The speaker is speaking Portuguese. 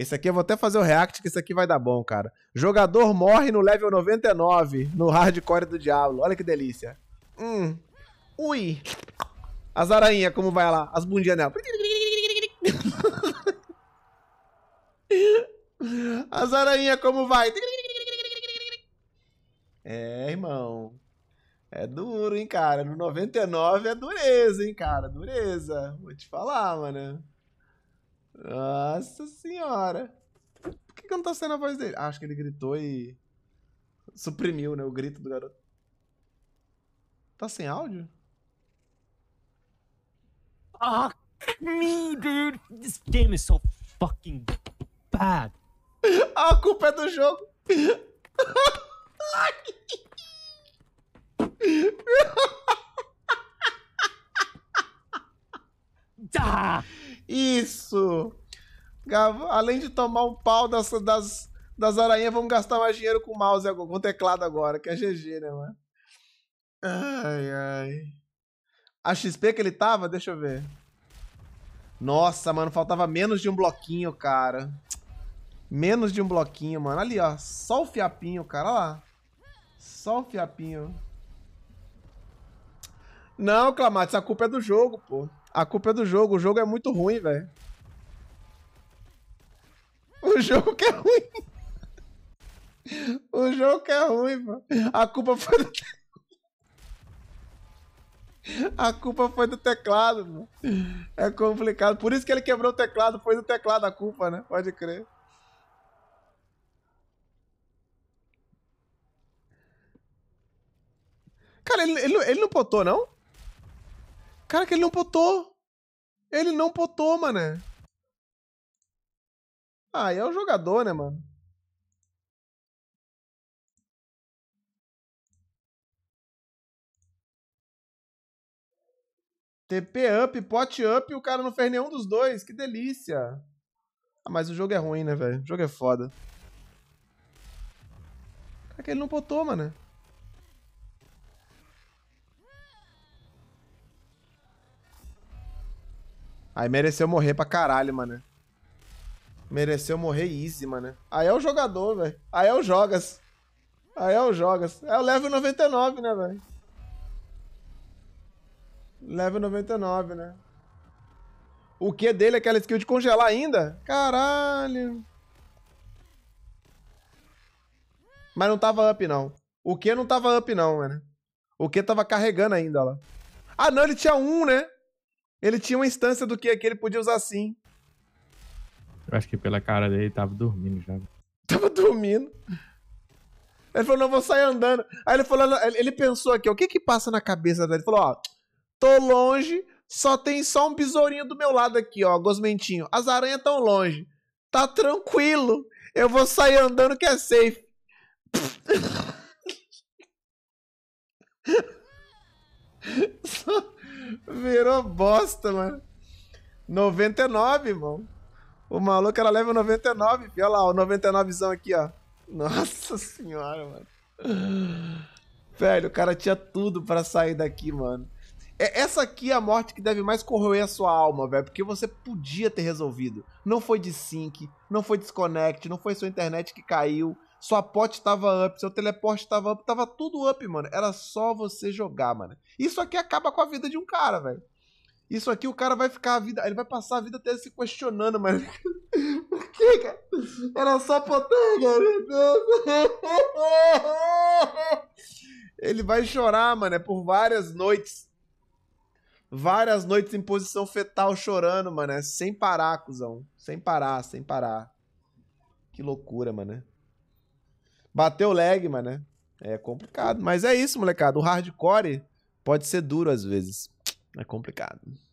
Esse aqui eu vou até fazer o react, que esse aqui vai dar bom, cara. Jogador morre no level 99, no hardcore do diabo. Olha que delícia. Hum. Ui. As aranhas, como vai lá? As bundinhas dela. As aranhas, como vai? É, irmão. É duro, hein, cara. No 99 é dureza, hein, cara. Dureza. Vou te falar, mano. Nossa senhora. Por que, que não tá saindo a voz dele? Ah, acho que ele gritou e. Suprimiu, né? O grito do garoto. Tá sem áudio? Ah, me, dude. This game is so fucking bad. a culpa é do jogo. Isso! Além de tomar um pau das, das, das aranhas, vamos gastar mais dinheiro com o mouse, agora, com o teclado agora, que é GG, né, mano? Ai, ai. A XP que ele tava, deixa eu ver. Nossa, mano, faltava menos de um bloquinho, cara. Menos de um bloquinho, mano. Ali, ó. Só o fiapinho, cara. Olha lá. Só o fiapinho. Não, Clamates, a culpa é do jogo, pô. A culpa é do jogo. O jogo é muito ruim, velho. O jogo que é ruim. O jogo que é ruim, pô. A culpa foi do... A culpa foi do teclado, pô. É complicado. Por isso que ele quebrou o teclado. Foi do teclado a culpa, né? Pode crer. Cara, ele, ele, ele não botou, não? Cara, que ele não potou Ele não potou mané. Ah, e é o jogador, né, mano? TP up, pot up, e o cara não fez nenhum dos dois. Que delícia. Ah, mas o jogo é ruim, né, velho? O jogo é foda. Cara, que ele não potou mano. Aí mereceu morrer pra caralho, mano. Mereceu morrer easy, mano. Aí é o jogador, velho. Aí é o Jogas. Aí é o Jogas. É o level 99, né, velho? Level 99, né? O que dele é aquela skill de congelar ainda? Caralho. Mas não tava up, não. O que não tava up, não, mano. O que tava carregando ainda, lá. Ah, não, ele tinha um, né? Ele tinha uma instância do que aquele ele podia usar sim. Eu acho que pela cara dele tava dormindo já. Tava dormindo. Ele falou, não, vou sair andando. Aí ele falou, ele pensou aqui, o que que passa na cabeça dele? Ele falou, ó, tô longe, só tem só um besourinho do meu lado aqui, ó, gosmentinho. As aranhas tão longe. Tá tranquilo, eu vou sair andando que é safe. virou bosta, mano. 99, irmão. O maluco era level 99, filho. Olha lá, o 99zão aqui, ó. Nossa senhora, mano. Velho, o cara tinha tudo para sair daqui, mano. É, essa aqui é a morte que deve mais corroer a sua alma, velho. Porque você podia ter resolvido. Não foi de sync, não foi desconect, não foi sua internet que caiu sua pote estava up, seu teleporte estava up, tava tudo up, mano. Era só você jogar, mano. Isso aqui acaba com a vida de um cara, velho. Isso aqui o cara vai ficar a vida. Ele vai passar a vida até se questionando, mano. Por que, cara? Era só poder, garoto. Ele vai chorar, mano, é por várias noites. Várias noites em posição fetal chorando, mano. É sem parar, cuzão. Sem parar, sem parar. Que loucura, mano. Bateu leg, mano, né? É complicado. Mas é isso, molecada. O hardcore pode ser duro às vezes. É complicado.